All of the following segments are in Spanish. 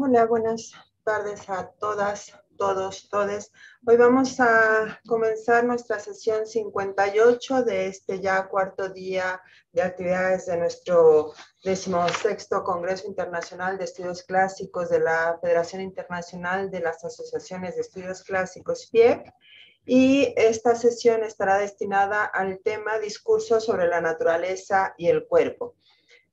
Hola, buenas tardes a todas, todos, todes. Hoy vamos a comenzar nuestra sesión 58 de este ya cuarto día de actividades de nuestro decimosexto Congreso Internacional de Estudios Clásicos de la Federación Internacional de las Asociaciones de Estudios Clásicos, FIEC. Y esta sesión estará destinada al tema discurso sobre la naturaleza y el cuerpo.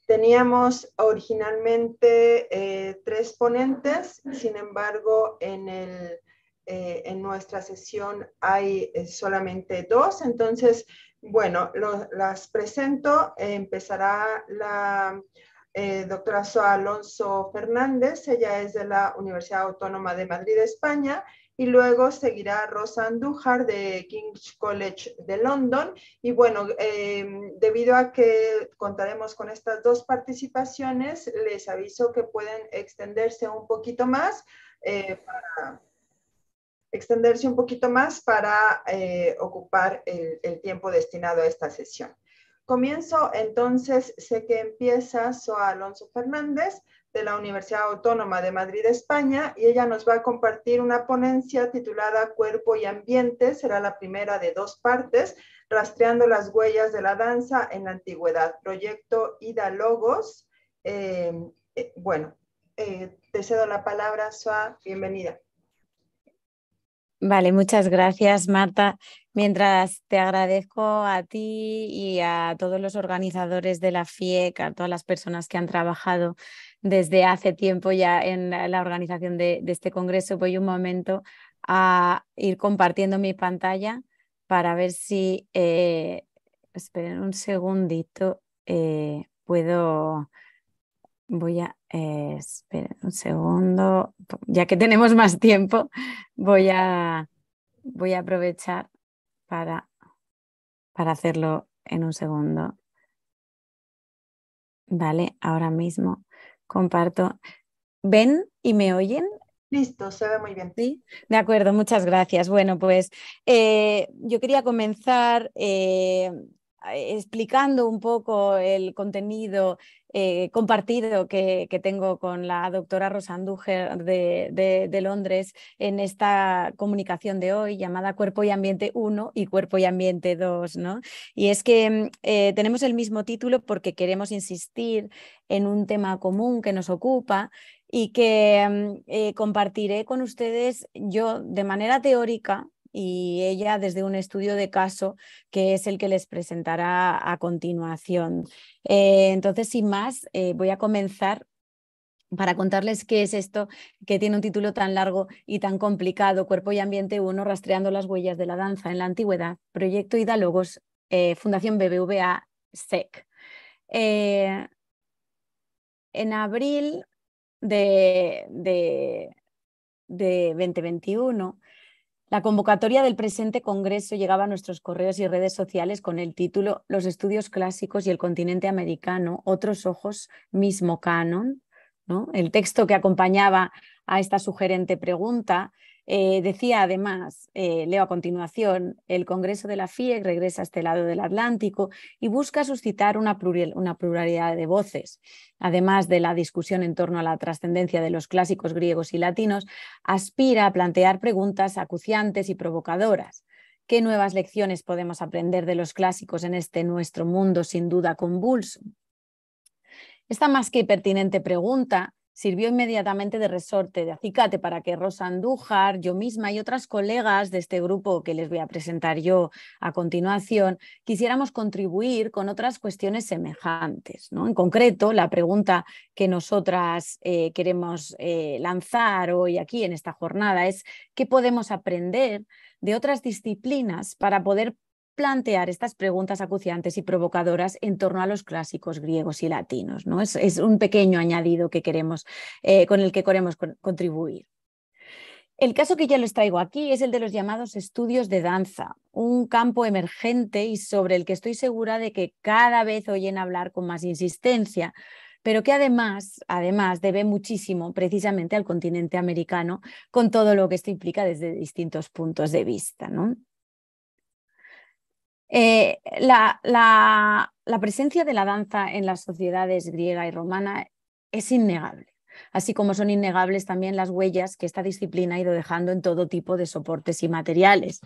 Teníamos originalmente eh, tres ponentes, sin embargo, en, el, eh, en nuestra sesión hay eh, solamente dos. Entonces, bueno, las presento. empezará la doctora Soa Alonso Fernández. Ella es de la Universidad Autónoma de Madrid, España, y luego seguirá Rosa Andújar de King's College de London. Y bueno, em, debido a que contaremos con estas dos participaciones, les aviso que pueden extenderse un poquito más eh, para extenderse un poquito más para eh, ocupar el, el tiempo destinado a esta sesión. Comienzo entonces, sé que empieza Soa Alonso Fernández de la Universidad Autónoma de Madrid, España, y ella nos va a compartir una ponencia titulada Cuerpo y Ambiente, será la primera de dos partes, rastreando las huellas de la danza en la antigüedad, proyecto Ida eh, eh, bueno, eh, te cedo la palabra, Soa, bienvenida. Vale, muchas gracias, Marta. Mientras te agradezco a ti y a todos los organizadores de la FIEC, a todas las personas que han trabajado desde hace tiempo ya en la organización de, este congreso, voy un momento a ir compartiendo mi pantalla para ver si, eh, esperen un segundito, eh, puedo Voy a, eh, esperar un segundo, ya que tenemos más tiempo, voy a, voy a aprovechar para, para hacerlo en un segundo. Vale, ahora mismo comparto. ¿Ven y me oyen? Listo, se ve muy bien. Sí, de acuerdo, muchas gracias. Bueno, pues eh, yo quería comenzar eh, eh, explicando un poco el contenido eh, compartido que, tengo con la doctora Rosa de, de, Londres en esta comunicación de hoy llamada Cuerpo y Ambiente 1 y Cuerpo y Ambiente 2. ¿no? Y es que eh, tenemos el mismo título porque queremos insistir en un tema común que nos ocupa y que mm, compartiré con ustedes yo de manera teórica y ella desde un estudio de caso que es el que les presentará a continuación. Eh, entonces, sin más, eh, voy a comenzar para contarles qué es esto que tiene un título tan largo y tan complicado, Cuerpo y Ambiente 1, rastreando las huellas de la danza en la antigüedad, Proyecto Hidalogos, eh, Fundación BBVA, SEC. en abril de, de, de 2021 la convocatoria del presente Congreso llegaba a nuestros correos y redes sociales con el título Los estudios clásicos y el continente americano, otros ojos, mismo canon. ¿no? El texto que acompañaba a esta sugerente pregunta eh, decía además, eh, leo a continuación, el Congreso de la FIEC regresa a este lado del Atlántico y busca suscitar una pluralidad de voces. Además de la discusión en torno a la trascendencia de los clásicos griegos y latinos, aspira a plantear preguntas acuciantes y provocadoras. ¿Qué nuevas lecciones podemos aprender de los clásicos en este nuestro mundo sin duda convulso? Esta más que pertinente pregunta sirvió inmediatamente de resorte, de acicate, para que Rosa Andújar, yo misma y otras colegas de este grupo que les voy a presentar yo a continuación, quisiéramos contribuir con otras cuestiones semejantes. ¿no? En concreto, la pregunta que nosotras eh, queremos eh, lanzar hoy aquí en esta jornada es qué podemos aprender de otras disciplinas para poder plantear estas preguntas acuciantes y provocadoras en torno a los clásicos griegos y latinos. ¿no? Es, un pequeño añadido que queremos, eh, con el que queremos contribuir. El caso que ya les traigo aquí es el de los llamados estudios de danza, un campo emergente y sobre el que estoy segura de que cada vez oyen hablar con más insistencia, pero que además, además debe muchísimo precisamente al continente americano con todo lo que esto implica desde distintos puntos de vista. ¿no? Eh, la, la presencia de la danza en las sociedades griega y romana es innegable así como son innegables también las huellas que esta disciplina ha ido dejando en todo tipo de soportes y materiales.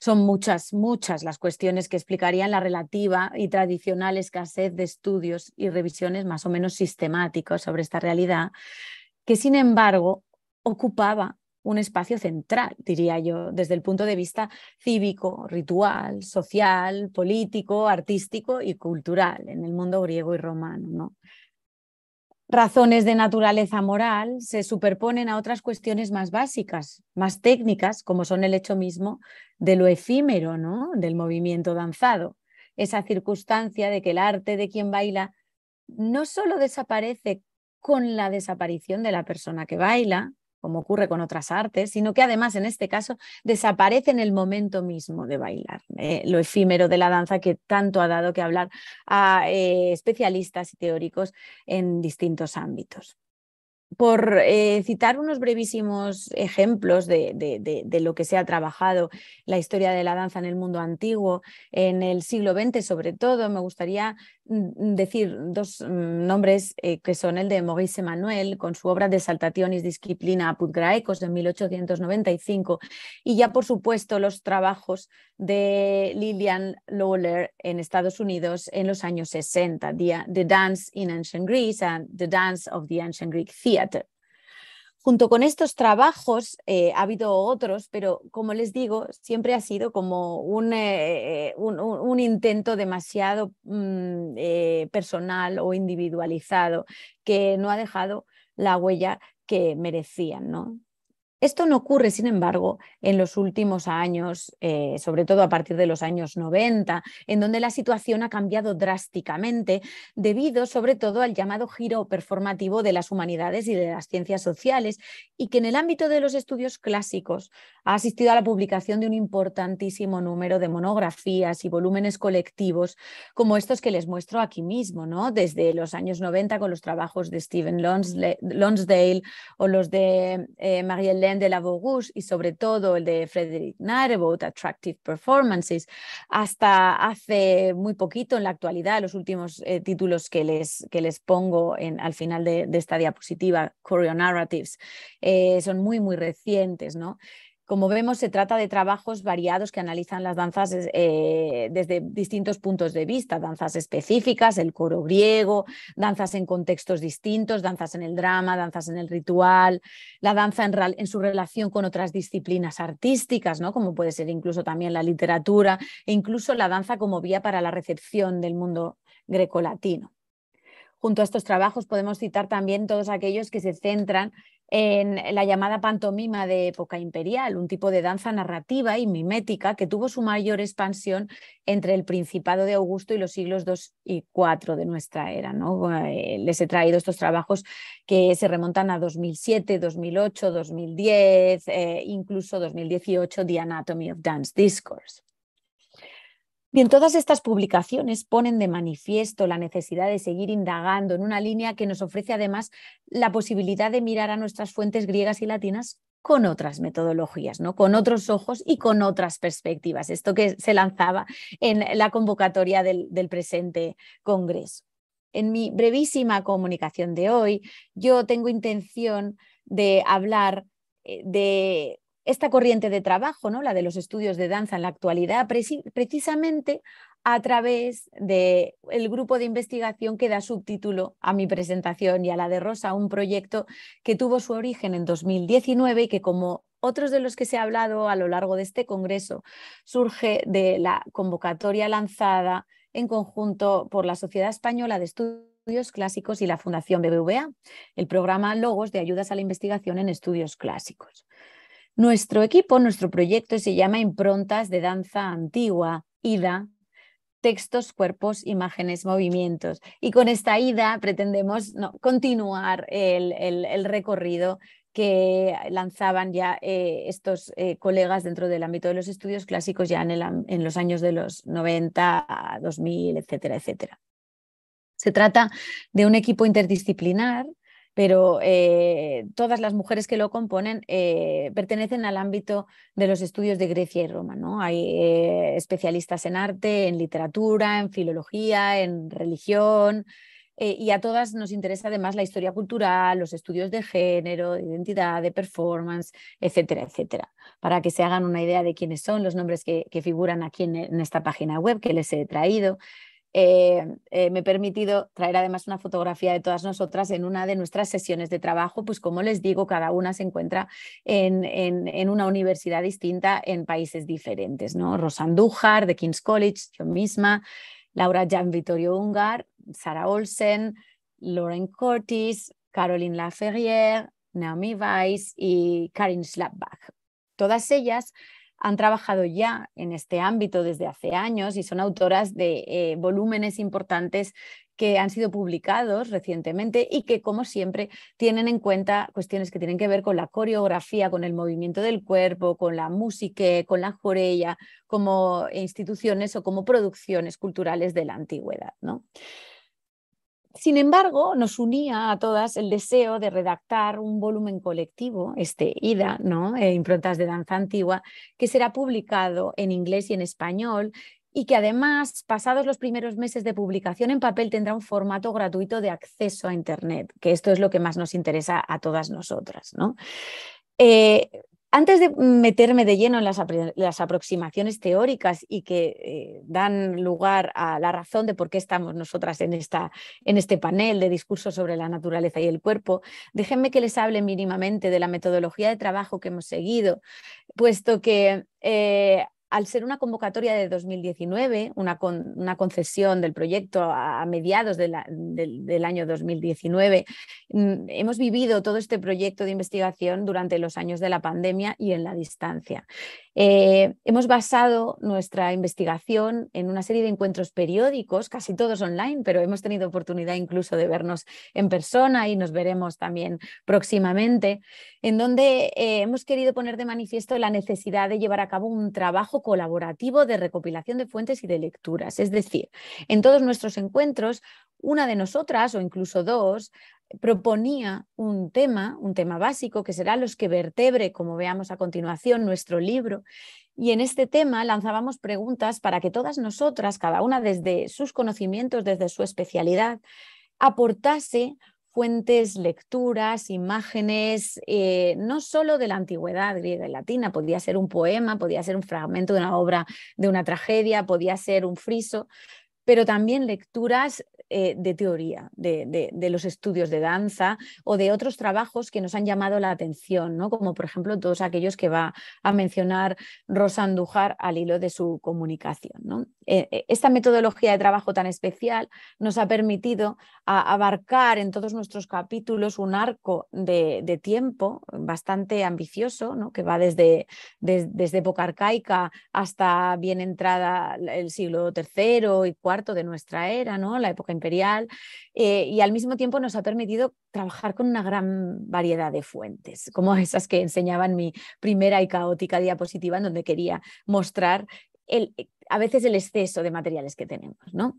Son muchas, muchas las cuestiones que explicarían la relativa y tradicional escasez de estudios y revisiones más o menos sistemáticos sobre esta realidad, que sin embargo ocupaba un espacio central, diría yo, desde el punto de vista cívico, ritual, social, político, artístico y cultural en el mundo griego y romano. Razones de naturaleza moral se superponen a otras cuestiones más básicas, más técnicas, como son el hecho mismo de lo efímero, ¿no? del movimiento danzado. Esa circunstancia de que el arte de quien baila no solo desaparece con la desaparición de la persona que baila, como ocurre con otras artes, sino que además en este caso desaparece en el momento mismo de bailar, eh, lo efímero de la danza que tanto ha dado que hablar a eh, especialistas y teóricos en distintos ámbitos por eh, citar unos brevísimos ejemplos de, de, de, lo que se ha trabajado la historia de la danza en el mundo antiguo, en el siglo XX sobre todo, me gustaría mm, decir dos mm, nombres eh, que son el de Maurice Emanuel con su obra de Saltationis Disciplina Graecos de 1895 y ya por supuesto los trabajos de Lillian Lawler en Estados Unidos en los años 60, The, Dance in Ancient Greece and The Dance of the Ancient Greek Theater Junto con estos trabajos eh, ha habido otros, pero como les digo, siempre ha sido como un, eh, eh, intento demasiado mm, personal o individualizado que no ha dejado la huella que merecían. ¿no? Esto no ocurre, sin embargo, en los últimos años, eh, sobre todo a partir de los años 90, en donde la situación ha cambiado drásticamente debido sobre todo al llamado giro performativo de las humanidades y de las ciencias sociales y que en el ámbito de los estudios clásicos ha asistido a la publicación de un importantísimo número de monografías y volúmenes colectivos como estos que les muestro aquí mismo, ¿no? desde los años 90 con los trabajos de Stephen Lonsdale o los de eh, Marielle de la vogus y sobre todo el de Frederick Narebout, Attractive Performances, hasta hace muy poquito en la actualidad, los últimos eh, títulos que les, que les pongo en, al final de, esta diapositiva, Choreo Narratives, eh, son muy, muy recientes, ¿no? Como vemos, se trata de trabajos variados que analizan las danzas eh, desde distintos puntos de vista, danzas específicas, el coro griego, danzas en contextos distintos, danzas en el drama, danzas en el ritual, la danza en, en su relación con otras disciplinas artísticas, ¿no? como puede ser incluso también la literatura e incluso la danza como vía para la recepción del mundo grecolatino. Junto a estos trabajos podemos citar también todos aquellos que se centran en la llamada pantomima de época imperial, un tipo de danza narrativa y mimética que tuvo su mayor expansión entre el Principado de Augusto y los siglos II y IV de nuestra era. Eh, les he traído estos trabajos que se remontan a 2007, 2008, 2010, incluso 2018, The Anatomy of Dance Discourse. Bien, todas estas publicaciones ponen de manifiesto la necesidad de seguir indagando en una línea que nos ofrece además la posibilidad de mirar a nuestras fuentes griegas y latinas con otras metodologías, ¿no? con otros ojos y con otras perspectivas. Esto que se lanzaba en la convocatoria del presente Congreso. En mi brevísima comunicación de hoy, yo tengo intención de hablar eh, de esta corriente de trabajo, ¿no? la de los estudios de danza en la actualidad, precisamente a través del grupo de investigación que da subtítulo a mi presentación y a la de Rosa, un proyecto que tuvo su origen en 2019 y que como otros de los que se ha hablado a lo largo de este Congreso, surge de la convocatoria lanzada en conjunto por la Sociedad Española de Estudios Clásicos y la Fundación BBVA, el programa Logos de Ayudas a la Investigación en Estudios Clásicos. Nuestro equipo, nuestro proyecto se llama Improntas de Danza Antigua, IDA, textos, cuerpos, imágenes, movimientos. Y con esta IDA pretendemos continuar el, recorrido que lanzaban ya eh, estos eh, colegas dentro del ámbito de los estudios clásicos ya en, en, los años de los 90 2000, etcétera, etcétera. Se trata de un equipo interdisciplinar pero eh, todas las mujeres que lo componen eh, pertenecen al ámbito de los estudios de Grecia y Roma. Hay eh, especialistas en arte, en literatura, en filología, en religión. y a todas nos interesa además la historia cultural, los estudios de género, de identidad, de performance, etcétera, etcétera, para que se hagan una idea de quiénes son, los nombres que, figuran aquí en esta página web que les he traído. Eh, eh, me he permitido traer además una fotografía de todas nosotras en una de nuestras sesiones de trabajo, pues como les digo, cada una se encuentra en, en, una universidad distinta en países diferentes, ¿no? Dujar de King's College, yo misma, Laura Jan Vittorio Ungar, Sara Olsen, Lauren Curtis, Caroline Laferrière, Naomi Weiss y Karin Schlappbach. Todas ellas han trabajado ya en este ámbito desde hace años y son autoras de eh, volúmenes importantes que han sido publicados recientemente y que, como siempre, tienen en cuenta cuestiones que tienen que ver con la coreografía, con el movimiento del cuerpo, con la música, con la jorella, como instituciones o como producciones culturales de la antigüedad. ¿no? Sin embargo, nos unía a todas el deseo de redactar un volumen colectivo, este IDA, ¿no? Eh, improntas de danza antigua, que será publicado en inglés y en español y que además, pasados los primeros meses de publicación en papel, tendrá un formato gratuito de acceso a Internet, que esto es lo que más nos interesa a todas nosotras. ¿no? Eh, antes de meterme de lleno en las, aproximaciones teóricas y que eh, dan lugar a la razón de por qué estamos nosotras en, esta, en este panel de discursos sobre la naturaleza y el cuerpo, déjenme que les hable mínimamente de la metodología de trabajo que hemos seguido, puesto que eh, al ser una convocatoria de 2019, una, concesión del proyecto a, mediados del año 2019, mm, hemos vivido todo este proyecto de investigación durante los años de la pandemia y en la distancia. Eh, hemos basado nuestra investigación en una serie de encuentros periódicos, casi todos online, pero hemos tenido oportunidad incluso de vernos en persona y nos veremos también próximamente, en donde eh, hemos querido poner de manifiesto la necesidad de llevar a cabo un trabajo colaborativo de recopilación de fuentes y de lecturas. Es decir, en todos nuestros encuentros, una de nosotras o incluso dos proponía un tema, un tema básico, que será los que vertebre, como veamos a continuación, nuestro libro. Y en este tema lanzábamos preguntas para que todas nosotras, cada una desde sus conocimientos, desde su especialidad, aportase fuentes, lecturas, imágenes, eh, no solo de la antigüedad griega y latina, podía ser un poema, podía ser un fragmento de una obra, de una tragedia, podía ser un friso, pero también lecturas eh, de teoría, de, los estudios de danza o de otros trabajos que nos han llamado la atención, ¿no? como por ejemplo todos aquellos que va a mencionar Rosa Andújar al hilo de su comunicación. ¿no? Eh, eh, esta metodología de trabajo tan especial nos ha permitido abarcar en todos nuestros capítulos un arco de, tiempo bastante ambicioso, ¿no? que va desde, desde época arcaica hasta bien entrada el siglo III y IV de nuestra era, ¿no? la época imperial eh, y al mismo tiempo nos ha permitido trabajar con una gran variedad de fuentes, como esas que enseñaba en mi primera y caótica diapositiva en donde quería mostrar el, eh, a veces el exceso de materiales que tenemos. ¿no?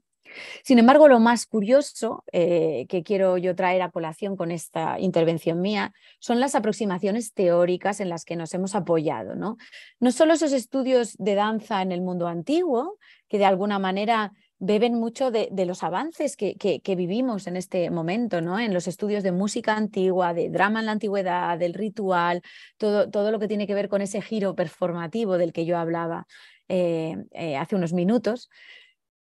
Sin embargo, lo más curioso eh, que quiero yo traer a colación con esta intervención mía son las aproximaciones teóricas en las que nos hemos apoyado. No, no solo esos estudios de danza en el mundo antiguo, que de alguna manera beben mucho de, los avances que, vivimos en este momento, ¿no? En los estudios de música antigua, de drama en la antigüedad, del ritual, todo, todo lo que tiene que ver con ese giro performativo del que yo hablaba eh, eh, hace unos minutos,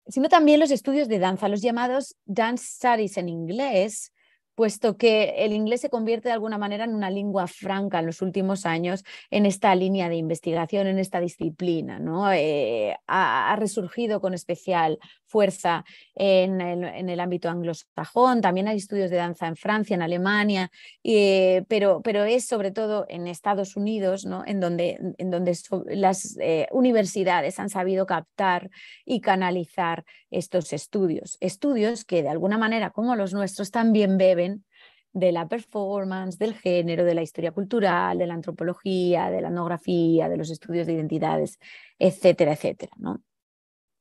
sino también los estudios de danza, los llamados dance studies en inglés, puesto que el inglés se convierte de alguna manera en una lengua franca en los últimos años en esta línea de investigación, en esta disciplina. Eh, ha, resurgido con especial fuerza en el, ámbito anglosajón, también hay estudios de danza en Francia, en Alemania, eh, pero, pero, es sobre todo en Estados Unidos, ¿no? en donde, en donde las eh, universidades han sabido captar y canalizar estos estudios, estudios que de alguna manera, como los nuestros, también beben de la performance, del género, de la historia cultural, de la antropología, de la etnografía, de los estudios de identidades, etcétera, etcétera. ¿no?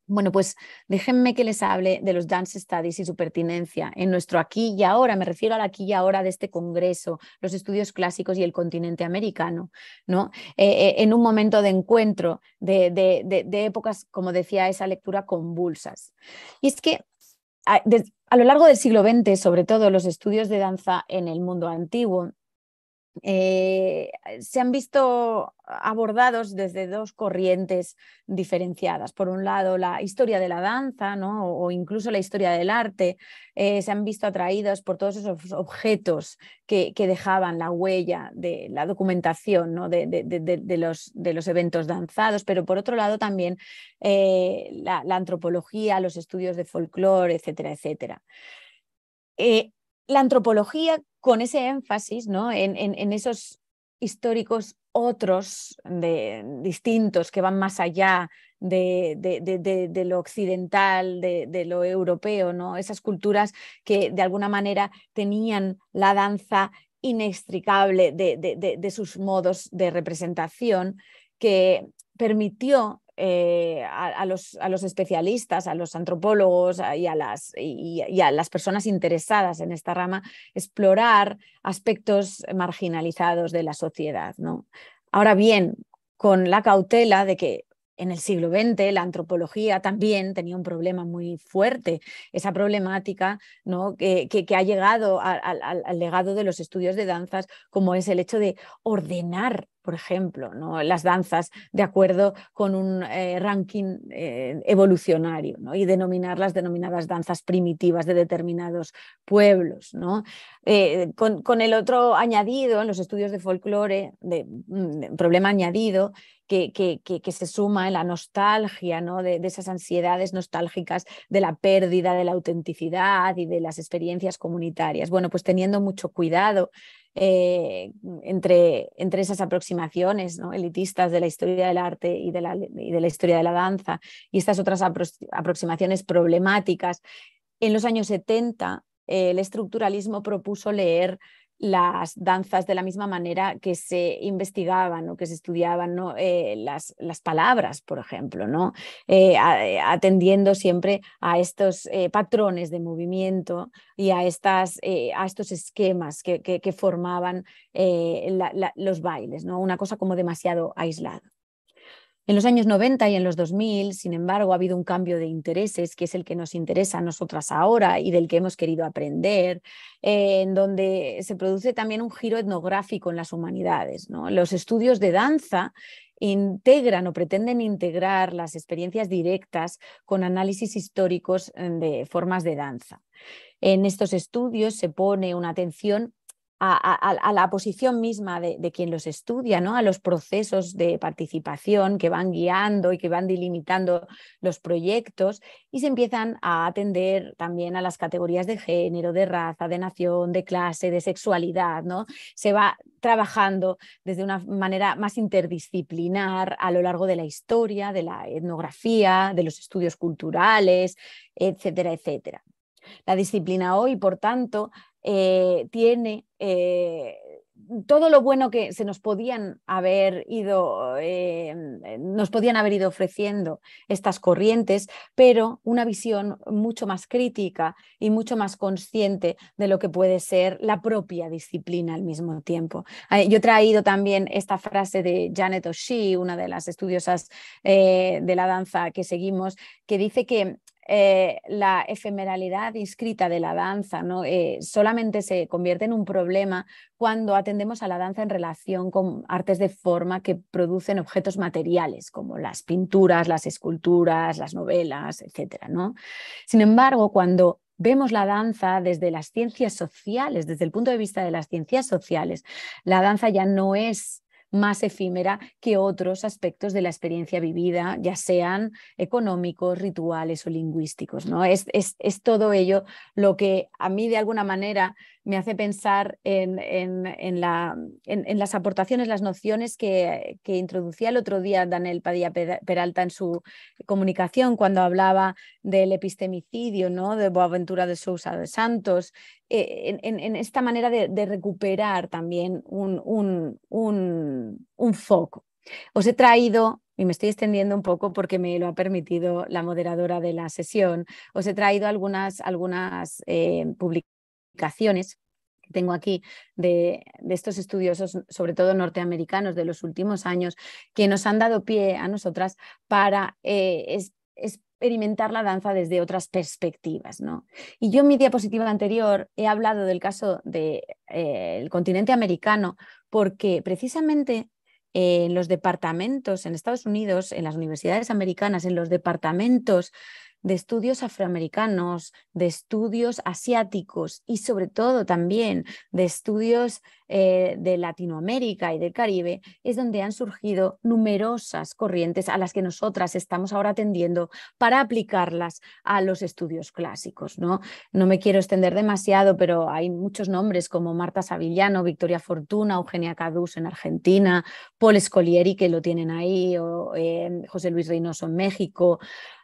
Bueno, pues déjenme que les hable de los Dance Studies y su pertinencia en nuestro aquí y ahora. Me refiero al aquí y ahora de este congreso, los estudios clásicos y el continente americano, ¿no? Eh, eh, en un momento de encuentro de, épocas, como decía, esa lectura convulsas. Y es que a lo largo del siglo XX, sobre todo, los estudios de danza en el mundo antiguo eh, se han visto abordados desde dos corrientes diferenciadas. Por un lado, la historia de la danza ¿no? o, incluso la historia del arte eh, se han visto atraídos por todos esos objetos que, dejaban la huella de la documentación de, los, de, los, eventos danzados, pero por otro lado también eh, la, la, antropología, los estudios de folclore, etcétera, etcétera. la antropología con ese énfasis ¿no? en, esos históricos otros de, distintos que van más allá de, de lo occidental, de, lo europeo, ¿no? esas culturas que de alguna manera tenían la danza inextricable de, sus modos de representación que permitió eh, a, los, a, los, especialistas, a los antropólogos y a las, y, a las personas interesadas en esta rama explorar aspectos marginalizados de la sociedad. ¿no? Ahora bien, con la cautela de que en el siglo XX la antropología también tenía un problema muy fuerte, esa problemática ¿no? que, que, ha llegado al legado de los estudios de danzas, como es el hecho de ordenar por ejemplo, las danzas de acuerdo con un eh, ranking eh, evolucionario y denominar las denominadas danzas primitivas de determinados pueblos. Eh, con, el otro añadido, en los estudios de folclore, de, mm, problema añadido, que, se suma en la nostalgia, de, de, esas ansiedades nostálgicas de la pérdida de la autenticidad y de las experiencias comunitarias. Bueno, pues teniendo mucho cuidado eh, entre, entre esas aproximaciones ¿no? elitistas de la historia del arte y de la, y de la historia de la danza y estas otras aproximaciones problemáticas. En los años 70, eh, el estructuralismo propuso leer las danzas de la misma manera que se investigaban o que se estudiaban eh, las, palabras, por ejemplo, ¿no? Eh, eh, atendiendo siempre a estos patrones de movimiento y a, estas, a estos esquemas que, formaban los bailes, ¿no? una cosa como demasiado aislada. En los años 90 y en los 2000, sin embargo, ha habido un cambio de intereses, que es el que nos interesa a nosotras ahora y del que hemos querido aprender, eh, en donde se produce también un giro etnográfico en las humanidades. Los estudios de danza integran o pretenden integrar las experiencias directas con análisis históricos eh, de formas de danza. En estos estudios se pone una atención a, la posición misma de, de, quien los estudia, ¿no? a los procesos de participación que van guiando y que van delimitando los proyectos y se empiezan a atender también a las categorías de género, de raza, de nación, de clase, de sexualidad. ¿no? Se va trabajando desde una manera más interdisciplinar a lo largo de la historia, de la etnografía, de los estudios culturales, etcétera, etcétera. La disciplina hoy, por tanto, eh, tiene eh, todo lo bueno que se nos podían haber ido, eh, nos podían haber ido ofreciendo estas corrientes, pero una visión mucho más crítica y mucho más consciente de lo que puede ser la propia disciplina al mismo tiempo. Ah, yo he traído también esta frase de Janet O'Shea, una de las estudiosas de la danza que seguimos, que dice que eh, la efemeralidad inscrita de la danza ¿no? Eh, solamente se convierte en un problema cuando atendemos a la danza en relación con artes de forma que producen objetos materiales, como las pinturas, las esculturas, las novelas, etc. ¿no? Sin embargo, cuando vemos la danza desde las ciencias sociales, desde el punto de vista de las ciencias sociales, la danza ya no es más efímera que otros aspectos de la experiencia vivida, ya sean económicos, rituales o lingüísticos. ¿no? Es, es, todo ello lo que a mí de alguna manera me hace pensar en, la, en las aportaciones, las nociones que, que, introducía el otro día Daniel Padilla Peralta en su comunicación cuando hablaba del epistemicidio ¿no? de Boaventura de Sousa de Santos eh, en, esta manera de, recuperar también un, un, un, foco. Os he traído y me estoy extendiendo un poco porque me lo ha permitido la moderadora de la sesión, os he traído algunas, algunas eh, publicaciones que tengo aquí de, estos estudiosos, sobre todo norteamericanos de los últimos años, que nos han dado pie a nosotras para eh, experimentar la danza desde otras perspectivas. ¿no? Y yo en mi diapositiva anterior he hablado del caso del eh, continente americano porque precisamente eh, en los departamentos en Estados Unidos, en las universidades americanas, en los departamentos de estudios afroamericanos, de estudios asiáticos y sobre todo también de estudios eh, de Latinoamérica y del Caribe, es donde han surgido numerosas corrientes a las que nosotras estamos ahora atendiendo para aplicarlas a los estudios clásicos. No, no me quiero extender demasiado, pero hay muchos nombres como Marta Savillano, Victoria Fortuna, Eugenia Cadús en Argentina, Paul Scolieri, que lo tienen ahí, o eh, José Luis Reynoso en México.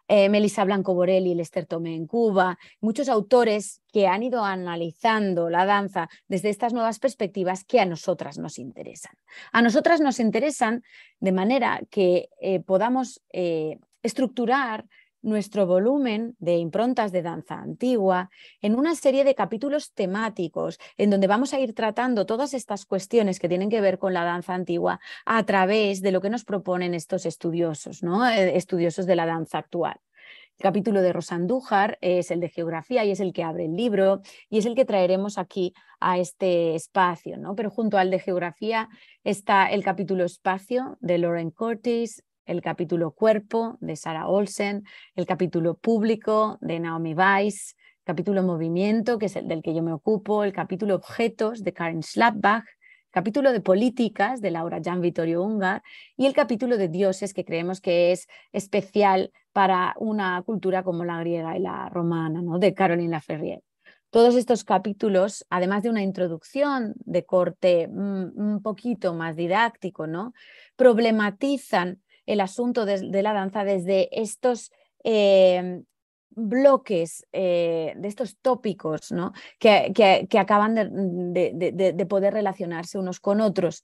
Eh, Melissa Blanco Borelli, Lester Tomé en Cuba, muchos autores que han ido analizando la danza desde estas nuevas perspectivas que a nosotras nos interesan. A nosotras nos interesan de manera que eh, podamos eh, estructurar nuestro volumen de improntas de danza antigua en una serie de capítulos temáticos en donde vamos a ir tratando todas estas cuestiones que tienen que ver con la danza antigua a través de lo que nos proponen estos estudiosos, ¿no? Eh, estudiosos de la danza actual. El capítulo de Rosandújar es el de geografía y es el que abre el libro y es el que traeremos aquí a este espacio, ¿no? Pero junto al de geografía está el capítulo espacio de Lauren Curtis, el capítulo Cuerpo de Sara Olsen, el capítulo Público de Naomi Weiss, el capítulo Movimiento, que es el del que yo me ocupo, el capítulo Objetos de Karen Schlappbach, el capítulo de Políticas de Laura Jan Vittorio Ungar y el capítulo de Dioses, que creemos que es especial para una cultura como la griega y la romana, ¿no? de Caroline Ferrier. Todos estos capítulos, además de una introducción de corte mm, un poquito más didáctico, ¿no? problematizan el asunto de, la danza desde estos eh, bloques, eh, de estos tópicos ¿no? que, que, acaban de, poder relacionarse unos con otros.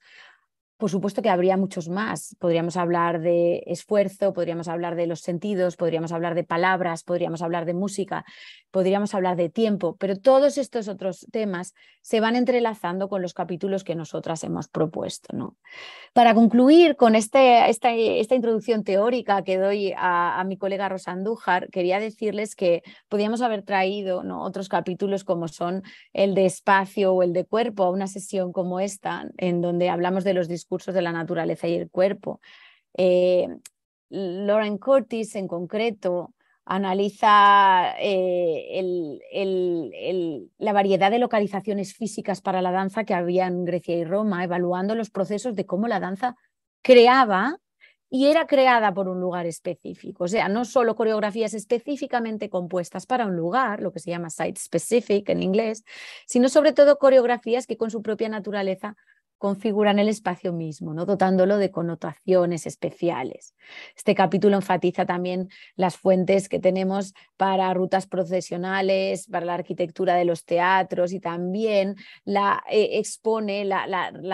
Por supuesto que habría muchos más. Podríamos hablar de esfuerzo, podríamos hablar de los sentidos, podríamos hablar de palabras, podríamos hablar de música, podríamos hablar de tiempo, pero todos estos otros temas se van entrelazando con los capítulos que nosotras hemos propuesto. ¿no? Para concluir con este, esta, esta, introducción teórica que doy a, mi colega Rosa Andújar, quería decirles que podríamos haber traído ¿no? otros capítulos como son el de espacio o el de cuerpo a una sesión como esta, en donde hablamos de los discursos cursos de la naturaleza y el cuerpo. Eh, Lauren Curtis en concreto analiza eh, la variedad de localizaciones físicas para la danza que había en Grecia y Roma, evaluando los procesos de cómo la danza creaba y era creada por un lugar específico. O sea, no solo coreografías específicamente compuestas para un lugar, lo que se llama site specific en inglés, sino sobre todo coreografías que con su propia naturaleza configuran el espacio mismo, ¿no? dotándolo de connotaciones especiales. Este capítulo enfatiza también las fuentes que tenemos para rutas procesionales, para la arquitectura de los teatros y también la, eh, expone la,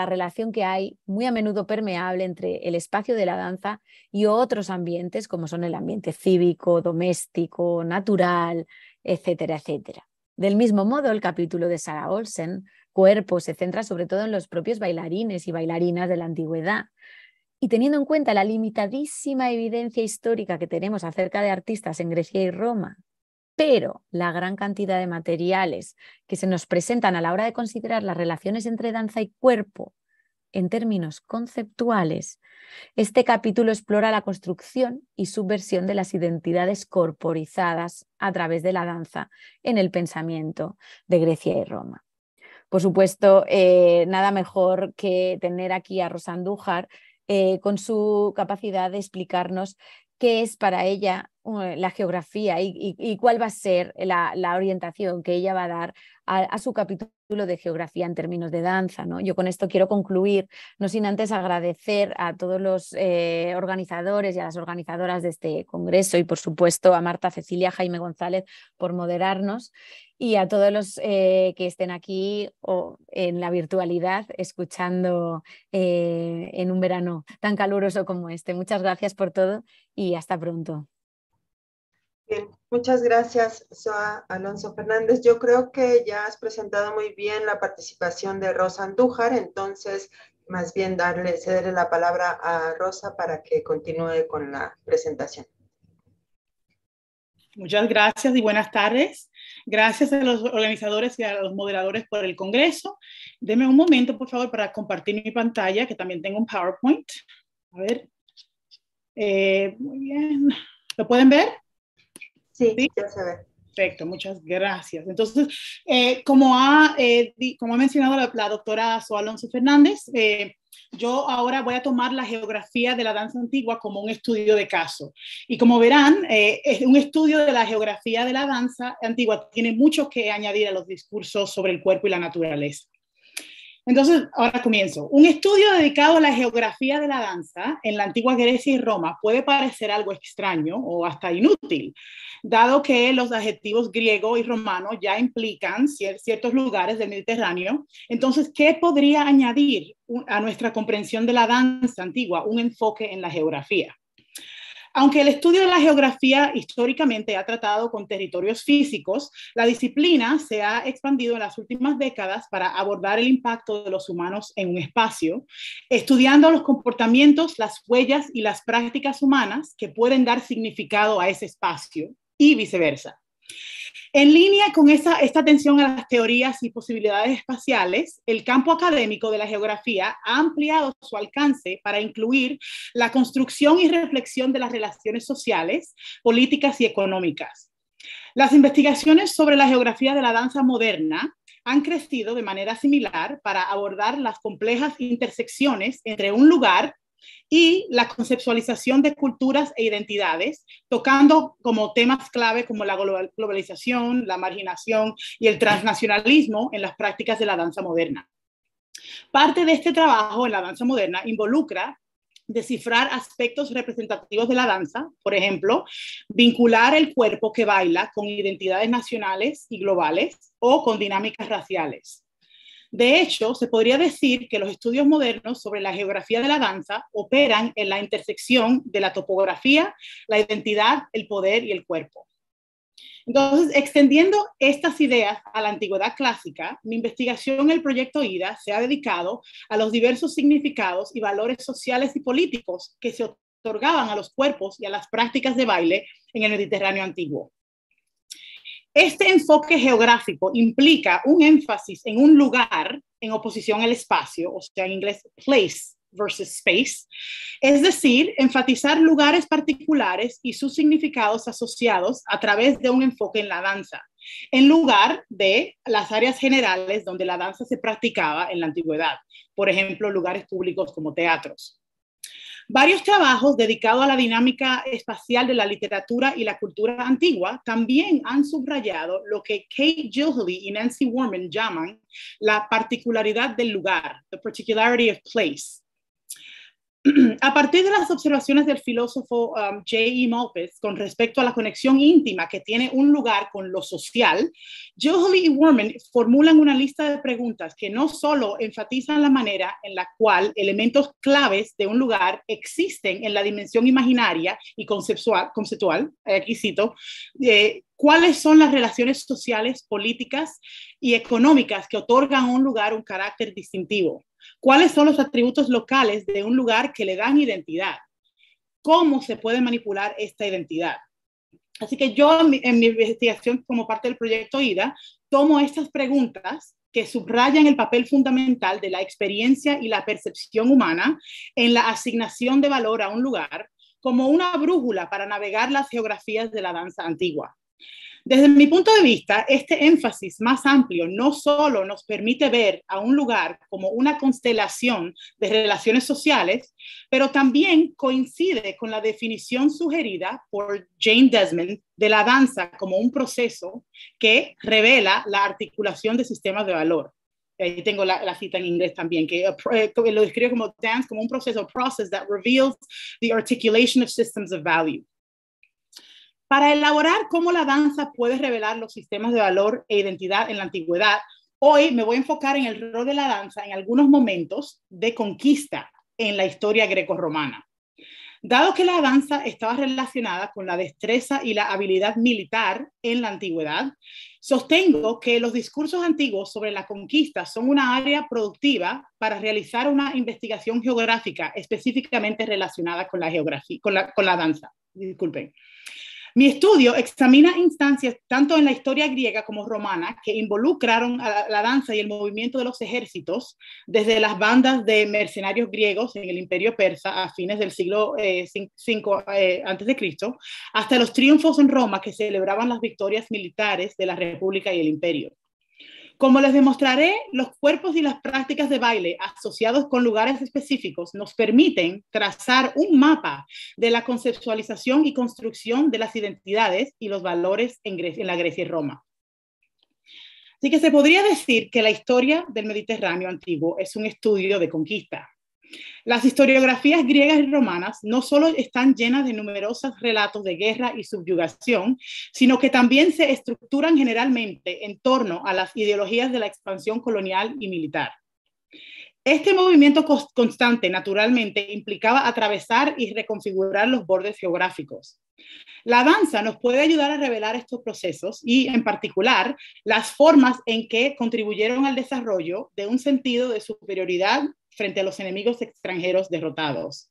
relación que hay muy a menudo permeable entre el espacio de la danza y otros ambientes como son el ambiente cívico, doméstico, natural, etcétera, etcétera. Del mismo modo, el capítulo de Sarah Olsen cuerpo, se centra sobre todo en los propios bailarines y bailarinas de la antigüedad. Y teniendo en cuenta la limitadísima evidencia histórica que tenemos acerca de artistas en Grecia y Roma, pero la gran cantidad de materiales que se nos presentan a la hora de considerar las relaciones entre danza y cuerpo en términos conceptuales, este capítulo explora la construcción y subversión de las identidades corporizadas a través de la danza en el pensamiento de Grecia y Roma. Por supuesto, eh, nada mejor que tener aquí a Rosa Andújar eh, con su capacidad de explicarnos qué es para ella eh, la geografía y, cuál va a ser la, orientación que ella va a dar a, su capítulo de geografía en términos de danza. Yo con esto quiero concluir, no sin antes agradecer a todos los organizadores y a las organizadoras de este congreso y por supuesto a Marta Cecilia Jaime González por moderarnos y a todos los eh, que estén aquí o en la virtualidad escuchando eh, en un verano tan caluroso como este. Muchas gracias por todo y hasta pronto. Bien, muchas gracias, Soa Alonso Fernández. Yo creo que ya has presentado muy bien la participación de Rosa Andújar, entonces más bien darle, cederle la palabra a Rosa para que continúe con la presentación. Muchas gracias y buenas tardes. Gracias a los organizadores y a los moderadores por el Congreso. Deme un momento, por favor, para compartir mi pantalla, que también tengo un PowerPoint. A ver. Eh, muy bien. ¿Lo pueden ver? Sí, ¿Sí? ya se ve. Perfecto, muchas gracias. Entonces, eh, como, ha, eh, como ha mencionado la, doctora Soa Alonso Fernández, yo ahora voy a tomar la geografía de la danza antigua como un estudio de caso. Y como verán, eh, es un estudio de la geografía de la danza antigua tiene mucho que añadir a los discursos sobre el cuerpo y la naturaleza. Entonces, ahora comienzo. Un estudio dedicado a la geografía de la danza en la antigua Grecia y Roma puede parecer algo extraño o hasta inútil, dado que los adjetivos griego y romano ya implican ciertos lugares del Mediterráneo. Entonces, ¿qué podría añadir a nuestra comprensión de la danza antigua un enfoque en la geografía? Aunque el estudio de la geografía históricamente ha tratado con territorios físicos, la disciplina se ha expandido en las últimas décadas para abordar el impacto de los humanos en un espacio, estudiando los comportamientos, las huellas y las prácticas humanas que pueden dar significado a ese espacio y viceversa. En línea con esta atención a las teorías y posibilidades espaciales, el campo académico de la geografía ha ampliado su alcance para incluir la construcción y reflexión de las relaciones sociales, políticas y económicas. Las investigaciones sobre la geografía de la danza moderna han crecido de manera similar para abordar las complejas intersecciones entre un lugar y la conceptualización de culturas e identidades, tocando como temas clave como la globalización, la marginación y el transnacionalismo en las prácticas de la danza moderna. Parte de este trabajo en la danza moderna involucra descifrar aspectos representativos de la danza, por ejemplo, vincular el cuerpo que baila con identidades nacionales y globales o con dinámicas raciales de hecho, se podría decir que los estudios modernos sobre la geografía de la danza operan en la intersección de la topografía, la identidad, el poder y el cuerpo. Entonces, extendiendo estas ideas a la antigüedad clásica, mi investigación en el proyecto IDA se ha dedicado a los diversos significados y valores sociales y políticos que se otorgaban a los cuerpos y a las prácticas de baile en el Mediterráneo antiguo. Este enfoque geográfico implica un énfasis en un lugar en oposición al espacio, o sea, en inglés, place versus space, es decir, enfatizar lugares particulares y sus significados asociados a través de un enfoque en la danza, en lugar de las áreas generales donde la danza se practicaba en la antigüedad, por ejemplo, lugares públicos como teatros. Varios trabajos dedicados a la dinámica espacial de la literatura y la cultura antigua también han subrayado lo que Kate Gilhally y Nancy Warman llaman la particularidad del lugar, the particularity of place, a partir de las observaciones del filósofo um, J. J.E. Mopes con respecto a la conexión íntima que tiene un lugar con lo social, Jolie y Worman formulan una lista de preguntas que no solo enfatizan la manera en la cual elementos claves de un lugar existen en la dimensión imaginaria y conceptual, conceptual eh, aquí cito, eh, cuáles son las relaciones sociales, políticas y económicas que otorgan a un lugar un carácter distintivo ¿Cuáles son los atributos locales de un lugar que le dan identidad? ¿Cómo se puede manipular esta identidad? Así que yo en mi, investigación como parte del proyecto IDA tomo estas preguntas que subrayan el papel fundamental de la experiencia y la percepción humana en la asignación de valor a un lugar como una brújula para navegar las geografías de la danza antigua. Desde mi punto de vista, este énfasis más amplio no solo nos permite ver a un lugar como una constelación de relaciones sociales, pero también coincide con la definición sugerida por Jane Desmond de la danza como un proceso que revela la articulación de sistemas de valor. Ahí tengo la, cita en inglés también, que eh, lo describe como dance, como un proceso, process that reveals the articulation of systems of value para elaborar cómo la danza puede revelar los sistemas de valor e identidad en la antigüedad, hoy me voy a enfocar en el rol de la danza en algunos momentos de conquista en la historia greco-romana. Dado que la danza estaba relacionada con la destreza y la habilidad militar en la antigüedad, sostengo que los discursos antiguos sobre la conquista son una área productiva para realizar una investigación geográfica específicamente relacionada con la, con la danza. Disculpen. Mi estudio examina instancias tanto en la historia griega como romana que involucraron a la, danza y el movimiento de los ejércitos, desde las bandas de mercenarios griegos en el imperio persa a fines del siglo 5 eh, eh, a.C. Cristo, hasta los triunfos en Roma que celebraban las victorias militares de la República y el imperio. Como les demostraré, los cuerpos y las prácticas de baile asociados con lugares específicos nos permiten trazar un mapa de la conceptualización y construcción de las identidades y los valores en, la Grecia y Roma. Así que se podría decir que la historia del Mediterráneo antiguo es un estudio de conquista, las historiografías griegas y romanas no solo están llenas de numerosos relatos de guerra y subyugación, sino que también se estructuran generalmente en torno a las ideologías de la expansión colonial y militar. Este movimiento constante, naturalmente, implicaba atravesar y reconfigurar los bordes geográficos. La danza nos puede ayudar a revelar estos procesos y, en particular, las formas en que contribuyeron al desarrollo de un sentido de superioridad frente a los enemigos extranjeros derrotados.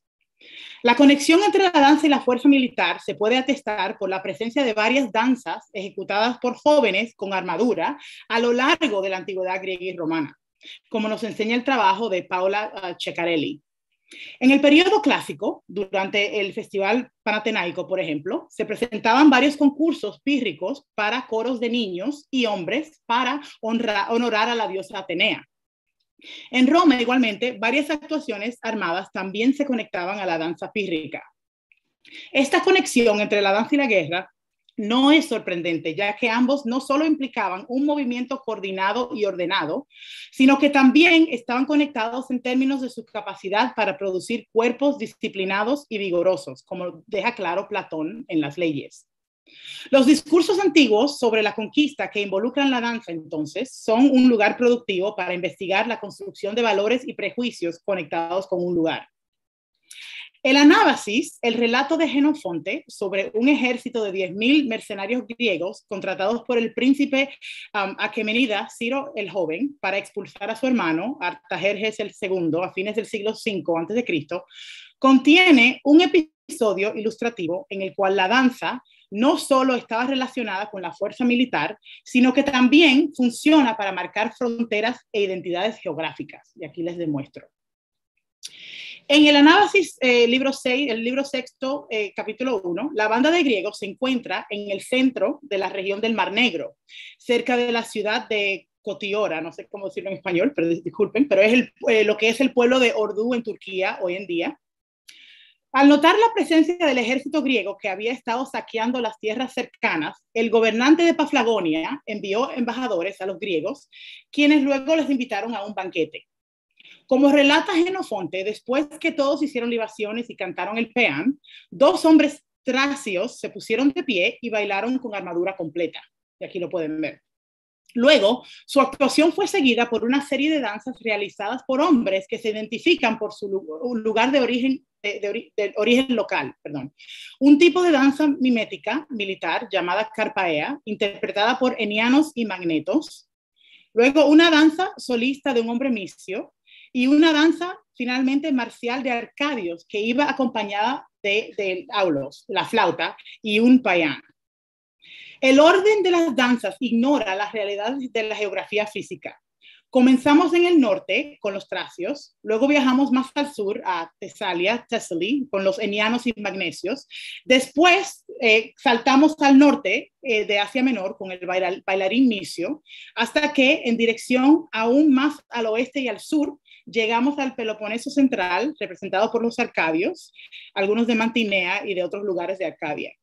La conexión entre la danza y la fuerza militar se puede atestar por la presencia de varias danzas ejecutadas por jóvenes con armadura a lo largo de la antigüedad griega y romana, como nos enseña el trabajo de Paola eh, Ceccarelli. En el periodo clásico, durante el Festival Panatenaico, por ejemplo, se presentaban varios concursos pírricos para coros de niños y hombres para honrar, honorar a la diosa Atenea. En Roma, igualmente, varias actuaciones armadas también se conectaban a la danza pírrica. Esta conexión entre la danza y la guerra no es sorprendente, ya que ambos no solo implicaban un movimiento coordinado y ordenado, sino que también estaban conectados en términos de su capacidad para producir cuerpos disciplinados y vigorosos, como deja claro Platón en las leyes. Los discursos antiguos sobre la conquista que involucran la danza, entonces, son un lugar productivo para investigar la construcción de valores y prejuicios conectados con un lugar. El Anábasis, el relato de Genofonte sobre un ejército de 10.000 mercenarios griegos contratados por el príncipe um, Ciro el Joven, para expulsar a su hermano, Artajerjes el II, a fines del siglo V a.C., contiene un episodio ilustrativo en el cual la danza no solo estaba relacionada con la fuerza militar, sino que también funciona para marcar fronteras e identidades geográficas. Y aquí les demuestro. En el análisis, eh, libro 6, el libro sexto, eh, capítulo 1, la banda de griegos se encuentra en el centro de la región del Mar Negro, cerca de la ciudad de Cotiora, no sé cómo decirlo en español, pero disculpen, pero es eh, lo que es el pueblo de Ordu en Turquía hoy en día. Al notar la presencia del ejército griego que había estado saqueando las tierras cercanas, el gobernante de Paflagonia envió embajadores a los griegos, quienes luego les invitaron a un banquete. Como relata Genofonte, después que todos hicieron libaciones y cantaron el peán, dos hombres tracios se pusieron de pie y bailaron con armadura completa. Y aquí lo pueden ver. Luego, su actuación fue seguida por una serie de danzas realizadas por hombres que se identifican por su lugar de origen de, origen local. Perdón. Un tipo de danza mimética militar llamada carpaea, interpretada por enianos y magnetos. Luego una danza solista de un hombre misio y una danza finalmente marcial de arcadios que iba acompañada de, de aulos, la flauta y un payán. El orden de las danzas ignora las realidades de la geografía física. Comenzamos en el norte con los tracios, luego viajamos más al sur a Tesalia, Thessaly, con los enianos y magnesios. Después eh, saltamos al norte eh, de Asia Menor con el bailarín Micio, hasta que en dirección aún más al oeste y al sur llegamos al Peloponeso central, representado por los arcadios, algunos de Mantinea y de otros lugares de Arcadia.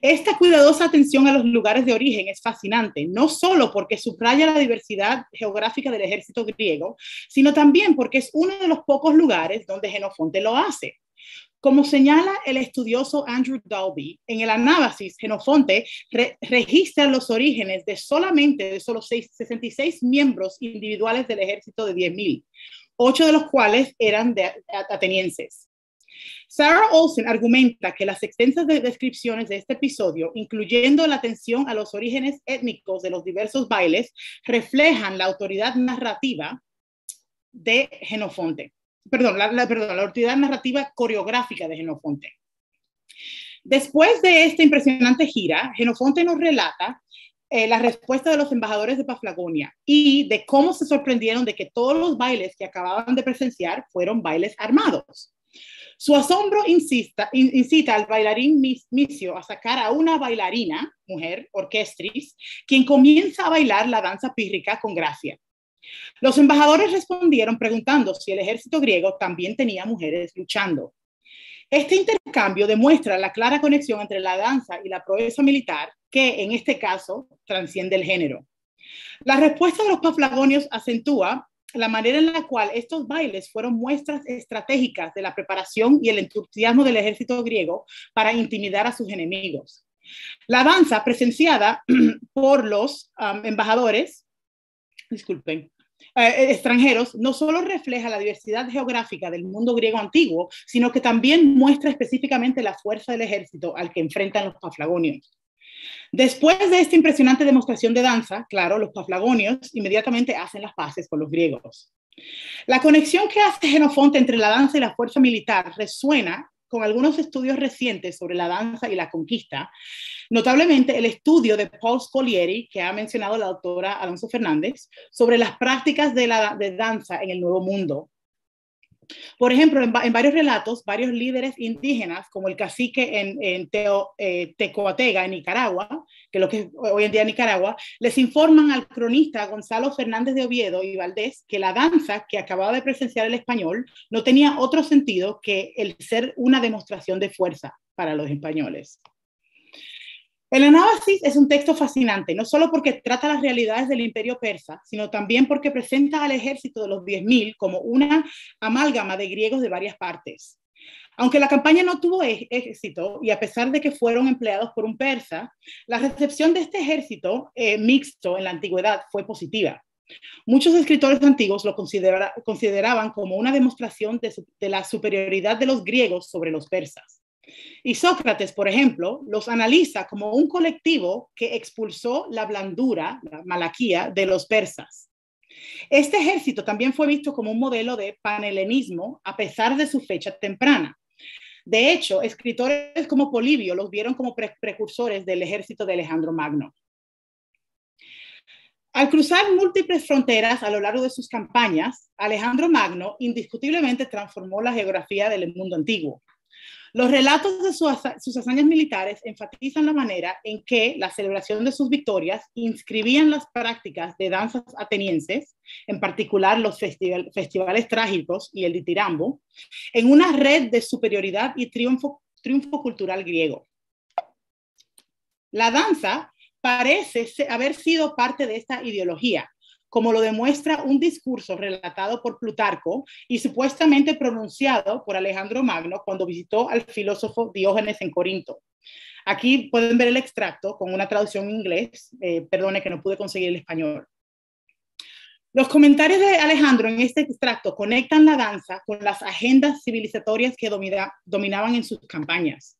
Esta cuidadosa atención a los lugares de origen es fascinante, no solo porque subraya la diversidad geográfica del ejército griego, sino también porque es uno de los pocos lugares donde Genofonte lo hace. Como señala el estudioso Andrew Dalby, en el Anábasis, Genofonte registra los orígenes de solamente de solo 66 miembros individuales del ejército de 10.000, ocho de los cuales eran atenienses. Sarah Olsen argumenta que las extensas descripciones de este episodio, incluyendo la atención a los orígenes étnicos de los diversos bailes, reflejan la autoridad narrativa de Genofonte. Perdón, la, autoridad narrativa coreográfica de Genofonte. Después de esta impresionante gira, Genofonte nos relata eh, la respuesta de los embajadores de Paflagonia y de cómo se sorprendieron de que todos los bailes que acababan de presenciar fueron bailes armados. Su asombro incita, al bailarín Misio a sacar a una bailarina, mujer, orquestris, quien comienza a bailar la danza pírrica con gracia. Los embajadores respondieron preguntando si el ejército griego también tenía mujeres luchando. Este intercambio demuestra la clara conexión entre la danza y la proeza militar, que en este caso transciende el género. La respuesta de los paflagonios acentúa la manera en la cual estos bailes fueron muestras estratégicas de la preparación y el entusiasmo del ejército griego para intimidar a sus enemigos. La danza presenciada por los embajadores, disculpen, eh, eh, extranjeros, no solo refleja la diversidad geográfica del mundo griego antiguo, sino que también muestra específicamente la fuerza del ejército al que enfrentan los paflagonios. Después de esta impresionante demostración de danza, claro, los paflagonios inmediatamente hacen las paces con los griegos. La conexión que hace Xenofonte entre la danza y la fuerza militar resuena con algunos estudios recientes sobre la danza y la conquista, notablemente el estudio de Paul Scolieri, que ha mencionado la doctora Alonso Fernández, sobre las prácticas de, de danza en el Nuevo Mundo, por ejemplo, en, varios relatos, varios líderes indígenas, como el cacique en, en eh, Tecoatega, en Nicaragua, que es lo que hoy en día Nicaragua, les informan al cronista Gonzalo Fernández de Oviedo y Valdés que la danza que acababa de presenciar el español no tenía otro sentido que el ser una demostración de fuerza para los españoles. El Anábasis es un texto fascinante, no solo porque trata las realidades del imperio persa, sino también porque presenta al ejército de los 10.000 como una amálgama de griegos de varias partes. Aunque la campaña no tuvo e-, éxito y a pesar de que fueron empleados por un persa, la recepción de este ejército eh, mixto en la antigüedad fue positiva. Muchos escritores antiguos lo consideraban como una demostración de la superioridad de los griegos sobre los persas. Y Sócrates, por ejemplo, los analiza como un colectivo que expulsó la blandura, la malaquía, de los persas. Este ejército también fue visto como un modelo de panhelenismo a pesar de su fecha temprana. De hecho, escritores como Polibio los vieron como precursores del ejército de Alejandro Magno. Al cruzar múltiples fronteras a lo largo de sus campañas, Alejandro Magno indiscutiblemente transformó la geografía del mundo antiguo los relatos de sus hazañas militares enfatizan la manera en que la celebración de sus victorias inscribían las prácticas de danzas atenienses, en particular los festivales trágicos y el ditirambo, en una red de superioridad y triunfo, triunfo cultural griego. La danza parece haber sido parte de esta ideología, como lo demuestra un discurso relatado por Plutarco y supuestamente pronunciado por Alejandro Magno cuando visitó al filósofo Diógenes en Corinto. Aquí pueden ver el extracto con una traducción en inglés, eh, perdone que no pude conseguir el español. Los comentarios de Alejandro en este extracto conectan la danza con las agendas civilizatorias que dominaban en sus campañas.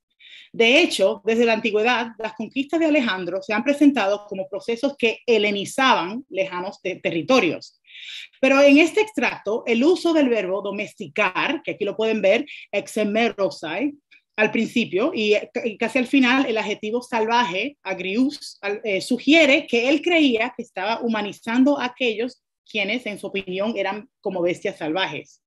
De hecho, desde la antigüedad, las conquistas de Alejandro se han presentado como procesos que helenizaban lejanos territorios. Pero en este extracto, el uso del verbo domesticar, que aquí lo pueden ver, exemerosai, al principio y casi al final el adjetivo salvaje, agrius, eh, sugiere que él creía que estaba humanizando a aquellos quienes en su opinión eran como bestias salvajes.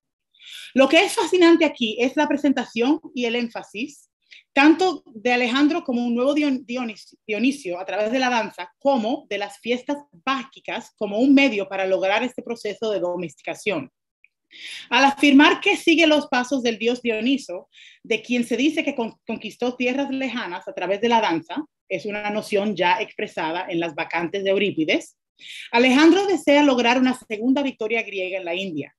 Lo que es fascinante aquí es la presentación y el énfasis tanto de Alejandro como un nuevo Dionisio, a través de la danza, como de las fiestas báquicas como un medio para lograr este proceso de domesticación. Al afirmar que sigue los pasos del dios Dioniso, de quien se dice que conquistó tierras lejanas a través de la danza, es una noción ya expresada en las vacantes de Eurípides, Alejandro desea lograr una segunda victoria griega en la India,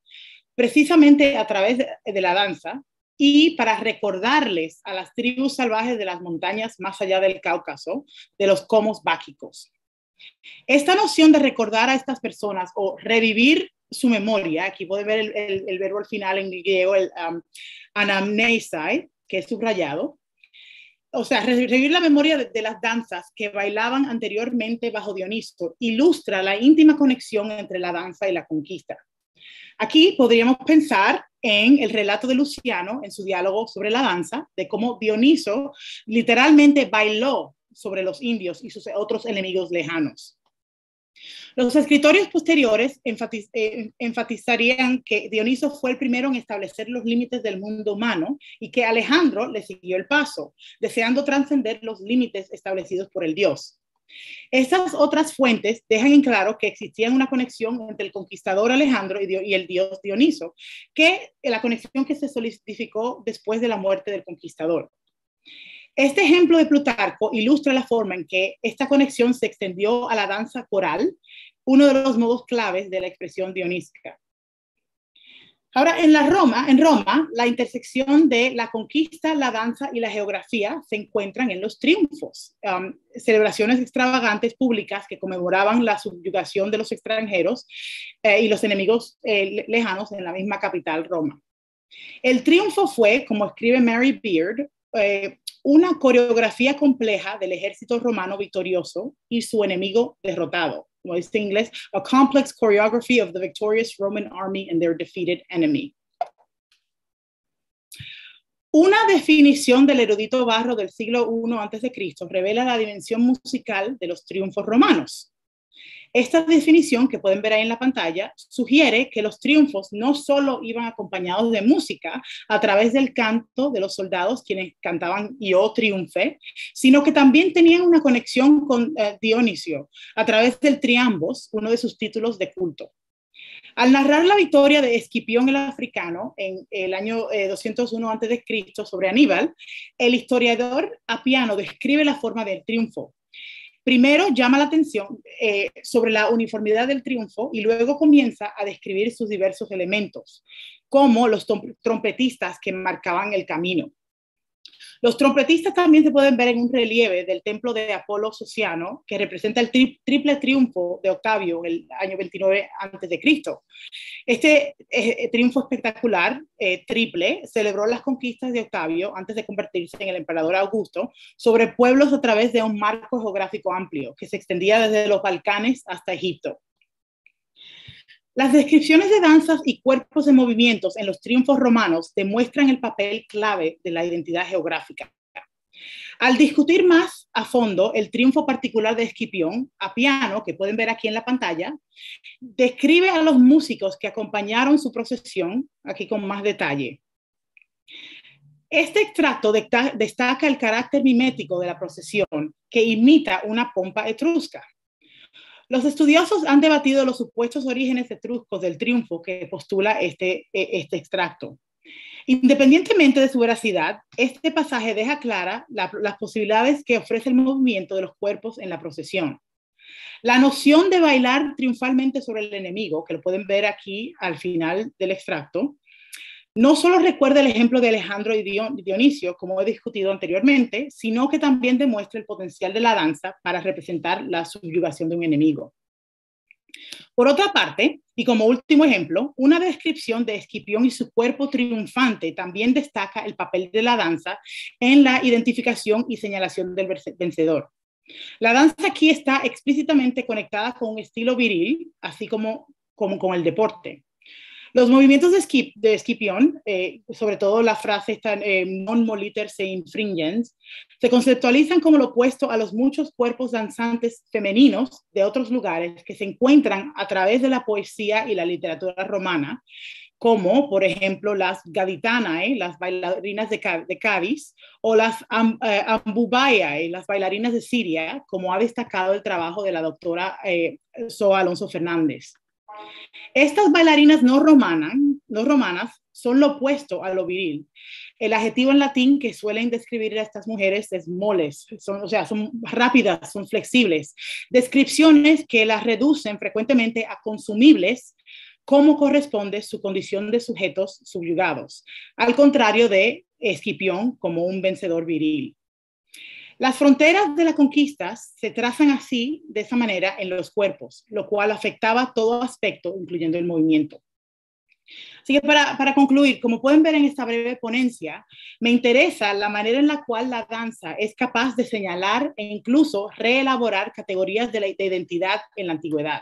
precisamente a través de la danza, y para recordarles a las tribus salvajes de las montañas más allá del Cáucaso de los comos báquicos. Esta noción de recordar a estas personas o revivir su memoria, aquí puede ver el, verbo al final en griego, el um, anamneisai, que es subrayado, o sea, revivir la memoria de, de, las danzas que bailaban anteriormente bajo Dioniso ilustra la íntima conexión entre la danza y la conquista. Aquí podríamos pensar en el relato de Luciano, en su diálogo sobre la danza, de cómo Dioniso literalmente bailó sobre los indios y sus otros enemigos lejanos. Los escritores posteriores eh, enfatizarían que Dioniso fue el primero en establecer los límites del mundo humano y que Alejandro le siguió el paso, deseando trascender los límites establecidos por el dios. Estas otras fuentes dejan en claro que existía una conexión entre el conquistador Alejandro y, el dios Dioniso, que eh, la conexión que se solidificó después de la muerte del conquistador. Este ejemplo de Plutarco ilustra la forma en que esta conexión se extendió a la danza coral, uno de los modos claves de la expresión dionística. Ahora, en la Roma, en Roma, la intersección de la conquista, la danza y la geografía se encuentran en los triunfos, um, celebraciones extravagantes públicas que conmemoraban la subyugación de los extranjeros eh, y los enemigos eh, lejanos en la misma capital Roma. El triunfo fue, como escribe Mary Beard, eh, una coreografía compleja del ejército romano victorioso y su enemigo derrotado, como dice a complex choreography of the victorious Roman army and their defeated enemy. Una definición del erudito Barro del siglo I a.C. revela la dimensión musical de los triunfos romanos. Esta definición que pueden ver ahí en la pantalla sugiere que los triunfos no solo iban acompañados de música a través del canto de los soldados quienes cantaban Yo oh, triunfe! sino que también tenían una conexión con eh, Dionisio a través del Triambos, uno de sus títulos de culto. Al narrar la victoria de Escipión el Africano en el año eh, antes 201 a.C. sobre Aníbal, el historiador Apiano describe la forma del triunfo, Primero llama la atención eh, sobre la uniformidad del triunfo y luego comienza a describir sus diversos elementos, como los trompetistas que marcaban el camino. Los trompetistas también se pueden ver en un relieve del templo de Apolo Sociano, que representa el triple triunfo de Octavio en el año 29 a.C. Este eh, eh, triunfo espectacular, eh, triple, celebró las conquistas de Octavio antes de convertirse en el emperador Augusto sobre pueblos a través de un marco geográfico amplio que se extendía desde los Balcanes hasta Egipto. Las descripciones de danzas y cuerpos de movimientos en los triunfos romanos demuestran el papel clave de la identidad geográfica. Al discutir más a fondo el triunfo particular de Escipión, a piano, que pueden ver aquí en la pantalla, describe a los músicos que acompañaron su procesión, aquí con más detalle. Este extracto destaca el carácter mimético de la procesión, que imita una pompa etrusca. Los estudiosos han debatido los supuestos orígenes etruscos del triunfo que postula este, e, este extracto. Independientemente de su veracidad, este pasaje deja clara las posibilidades que ofrece el movimiento de los cuerpos en la procesión. La noción de bailar triunfalmente sobre el enemigo, que lo pueden ver aquí al final del extracto, no solo recuerda el ejemplo de Alejandro y Dionisio, como he discutido anteriormente, sino que también demuestra el potencial de la danza para representar la subyugación de un enemigo. Por otra parte, y como último ejemplo, una descripción de Escipión y su cuerpo triunfante también destaca el papel de la danza en la identificación y señalación del vencedor. La danza aquí está explícitamente conectada con un estilo viril, así como con el deporte. Los movimientos de, Escipión, eh, sobre todo la frase eh, non moliter se infringens, se conceptualizan como lo opuesto a los muchos cuerpos danzantes femeninos de otros lugares que se encuentran a través de la poesía y la literatura romana, como por ejemplo las gaditanae, las bailarinas de, Cádiz, o las am, eh, las bailarinas de Siria, como ha destacado el trabajo de la doctora eh, Soa Alonso Fernández. Estas bailarinas no romanas, no romanas son lo opuesto a lo viril. El adjetivo en latín que suelen describir a estas mujeres es moles, son, o sea, son rápidas, son flexibles. Descripciones que las reducen frecuentemente a consumibles, como corresponde su condición de sujetos subyugados, al contrario de Escipión como un vencedor viril. Las fronteras de las conquistas se trazan así, de esa manera, en los cuerpos, lo cual afectaba todo aspecto, incluyendo el movimiento. Así que para, concluir, como pueden ver en esta breve ponencia, me interesa la manera en la cual la danza es capaz de señalar e incluso reelaborar categorías de identidad en la antigüedad.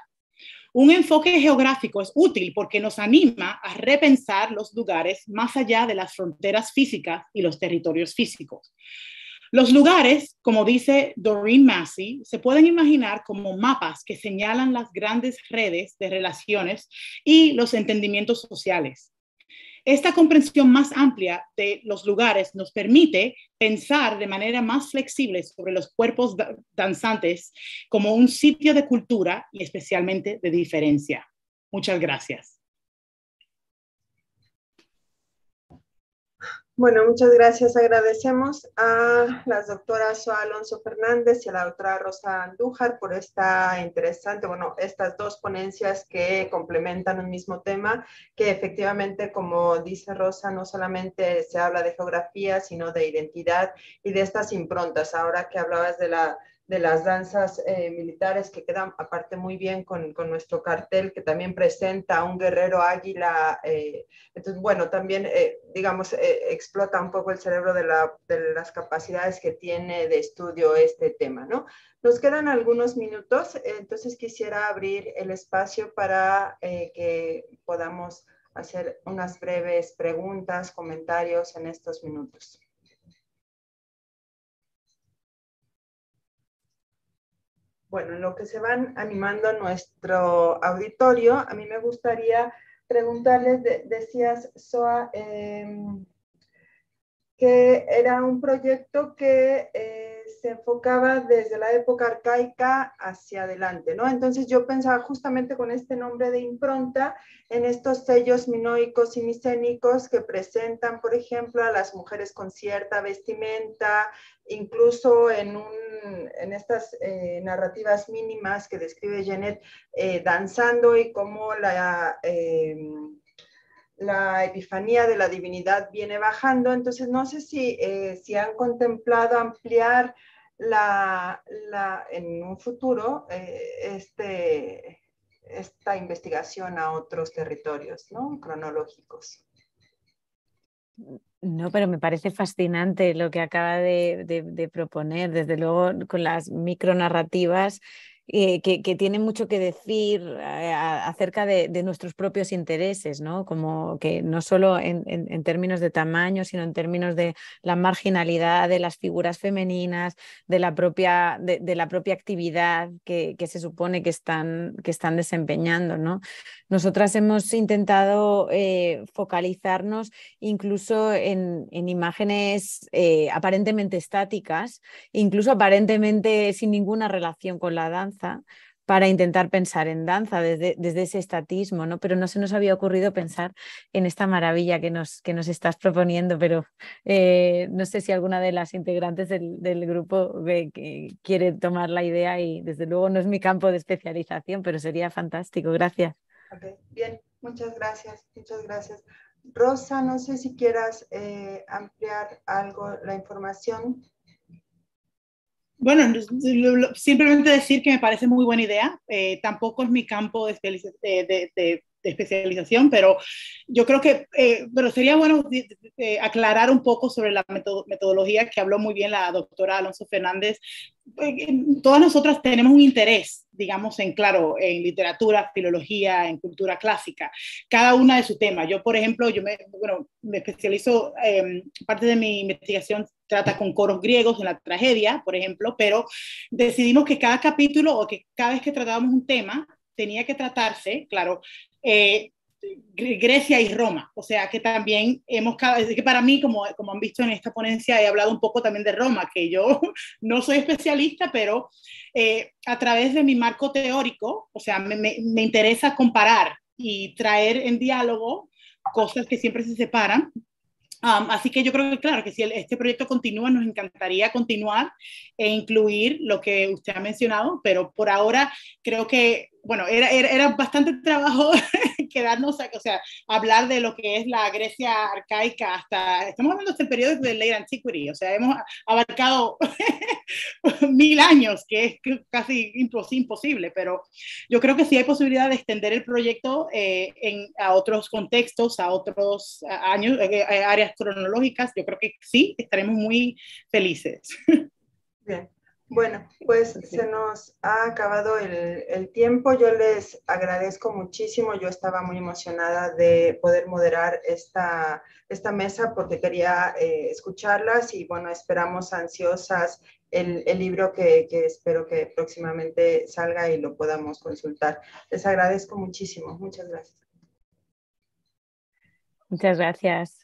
Un enfoque geográfico es útil porque nos anima a repensar los lugares más allá de las fronteras físicas y los territorios físicos. Los lugares, como dice Doreen Massey, se pueden imaginar como mapas que señalan las grandes redes de relaciones y los entendimientos sociales. Esta comprensión más amplia de los lugares nos permite pensar de manera más flexible sobre los cuerpos danzantes como un sitio de cultura y especialmente de diferencia. Muchas gracias. Bueno, muchas gracias. Agradecemos a las doctoras Alonso Fernández y a la doctora Rosa Andújar por esta interesante, bueno, estas dos ponencias que complementan un mismo tema, que efectivamente, como dice Rosa, no solamente se habla de geografía, sino de identidad y de estas improntas. Ahora que hablabas de la de las danzas eh, militares que quedan aparte muy bien con, nuestro cartel que también presenta un guerrero águila. Eh, entonces, bueno, también, eh, digamos, explota un poco el cerebro de, la, de, las capacidades que tiene de estudio este tema, ¿no? Nos quedan algunos minutos, entonces quisiera abrir el espacio para que podamos hacer unas breves preguntas, comentarios en estos minutos. bueno, en lo que se van animando nuestro auditorio, a mí me gustaría preguntarles, decías, Soa, em, que era un proyecto que eh, se enfocaba desde la época arcaica hacia adelante, ¿no? Entonces yo pensaba justamente con este nombre de impronta en estos sellos minoicos y micénicos que presentan, por ejemplo, a las mujeres con cierta vestimenta, incluso en, estas eh, narrativas mínimas que describe Janet, eh, danzando y cómo eh, la, epifanía de la divinidad viene bajando. Entonces, no sé si, si han contemplado ampliar en un futuro este, esta investigación a otros territorios ¿no? cronológicos. No, pero me parece fascinante lo que acaba de, proponer. Desde luego, con las micronarrativas eh, que, tiene mucho que decir eh, acerca de, nuestros propios intereses, ¿no? Como que no solo en, términos de tamaño, sino en términos de la marginalidad de las figuras femeninas, de la propia, de, la propia actividad que, se supone que están, que están desempeñando, ¿no? Nosotras hemos intentado eh, focalizarnos incluso en, imágenes aparentemente estáticas, incluso aparentemente sin ninguna relación con la danza para intentar pensar en danza desde, ese estatismo, ¿no? Pero no se nos había ocurrido pensar en esta maravilla que nos, que nos estás proponiendo, pero eh, no sé si alguna de las integrantes del, grupo quiere tomar la idea y desde luego no es mi campo de especialización, pero sería fantástico. Gracias. Bien, muchas gracias, muchas gracias. Rosa, no sé si quieras eh, ampliar algo la información. Bueno, simplemente decir que me parece muy buena idea. Eh, tampoco es mi campo de, eh, de, de, de especialización, pero yo creo que, eh, pero sería bueno eh, eh, aclarar un poco sobre la metodología que habló muy bien la doctora Alonso Fernández. todas nosotras tenemos un interés, digamos, en, claro, en literatura, filología, en cultura clásica, cada una de su tema. Yo, por ejemplo, yo me, bueno, me especializo, eh, parte de mi investigación trata con coros griegos en la tragedia, por ejemplo, pero decidimos que cada capítulo o que cada vez que tratábamos un tema, tenía que tratarse, claro, eh, Grecia y Roma. O sea que también hemos, que para mí, como, como han visto en esta ponencia, he hablado un poco también de Roma, que yo no soy especialista, pero eh, a través de mi marco teórico, o sea, me, me, interesa comparar y traer en diálogo cosas que siempre se separan, um, así que yo creo que, claro, que si este proyecto continúa, nos encantaría continuar e incluir lo que usted ha mencionado, pero por ahora creo que bueno, era, era, bastante trabajo quedarnos, o sea, hablar de lo que es la Grecia arcaica hasta, estamos hablando de este periodo de Late Antiquity, o sea, hemos abarcado mil años, que es casi imposible, pero yo creo que si hay posibilidad de extender el proyecto eh, en, a otros contextos, a otros años, eh, eh, áreas cronológicas, yo creo que sí, estaremos muy felices. Bueno, pues se nos ha acabado el, tiempo. Yo les agradezco muchísimo. Yo estaba muy emocionada de poder moderar esta, mesa porque quería eh, escucharlas y bueno, esperamos ansiosas el, libro que, espero que próximamente salga y lo podamos consultar. Les agradezco muchísimo. Muchas gracias. Muchas gracias.